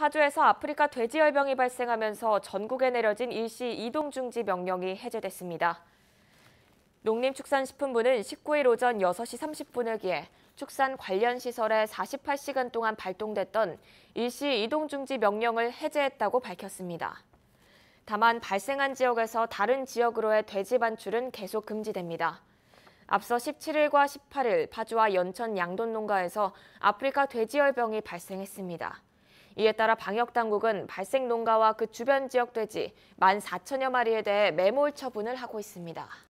파주에서 아프리카 돼지열병이 발생하면서 전국에 내려진 일시 이동 중지 명령이 해제됐습니다. 농림축산식품부는 19일 오전 6시 30분을 기해 축산 관련 시설에 48시간 동안 발동됐던 일시 이동 중지 명령을 해제했다고 밝혔습니다. 다만 발생한 지역에서 다른 지역으로의 돼지 반출은 계속 금지됩니다. 앞서 17일과 18일 파주와 연천 양돈 농가에서 아프리카 돼지열병이 발생했습니다. 이에 따라 방역당국은 발생 농가와 그 주변 지역 돼지 1만 4천여 마리에 대해 매몰 처분을 하고 있습니다.